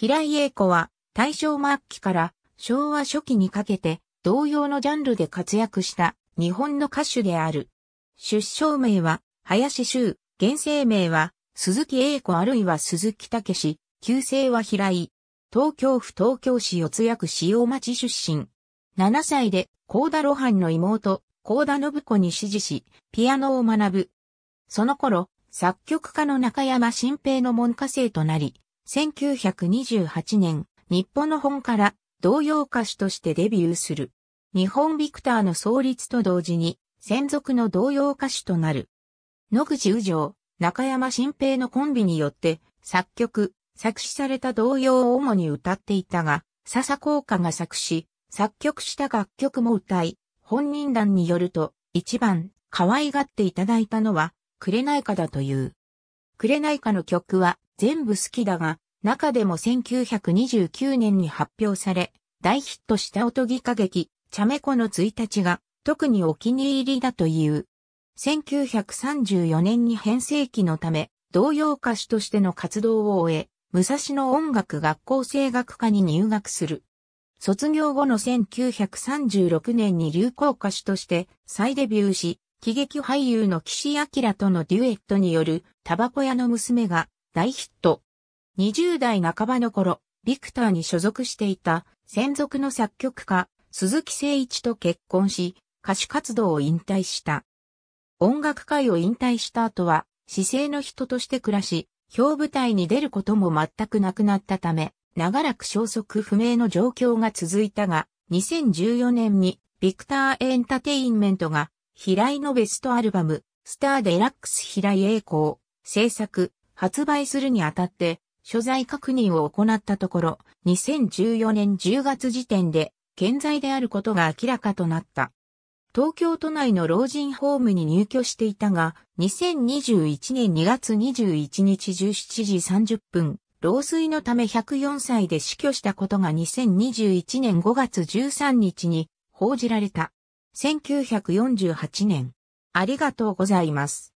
平井英子は大正末期から昭和初期にかけて同様のジャンルで活躍した日本の歌手である。出生名は林修、現生名は鈴木英子あるいは鈴木武史、旧姓は平井。東京府東京市四谷区塩町出身。7歳で高田露伴の妹、高田信子に指示し、ピアノを学ぶ。その頃、作曲家の中山新平の門下生となり、1928年、日本の本から童謡歌手としてデビューする。日本ビクターの創立と同時に、専属の童謡歌手となる。野口宇城、中山新平のコンビによって、作曲、作詞された童謡を主に歌っていたが、笹効果が作詞、作曲した楽曲も歌い、本人団によると、一番可愛がっていただいたのは、紅かだという。紅かの曲は、全部好きだが、中でも1929年に発表され、大ヒットしたおとぎ歌劇、チャメコの1日が特にお気に入りだという。1934年に編成期のため、童謡歌手としての活動を終え、武蔵野音楽学校声楽科に入学する。卒業後の1936年に流行歌手として再デビューし、喜劇俳優の岸明とのデュエットによるタバコ屋の娘が大ヒット。20代半ばの頃、ビクターに所属していた専属の作曲家、鈴木誠一と結婚し、歌手活動を引退した。音楽界を引退した後は、市政の人として暮らし、表舞台に出ることも全くなくなったため、長らく消息不明の状況が続いたが、2014年にビクターエンタテインメントが、平井のベストアルバム、スターデラックス平井栄光、制作、発売するにあたって、所在確認を行ったところ、2014年10月時点で、健在であることが明らかとなった。東京都内の老人ホームに入居していたが、2021年2月21日17時30分、老衰のため104歳で死去したことが2021年5月13日に報じられた。1948年。ありがとうございます。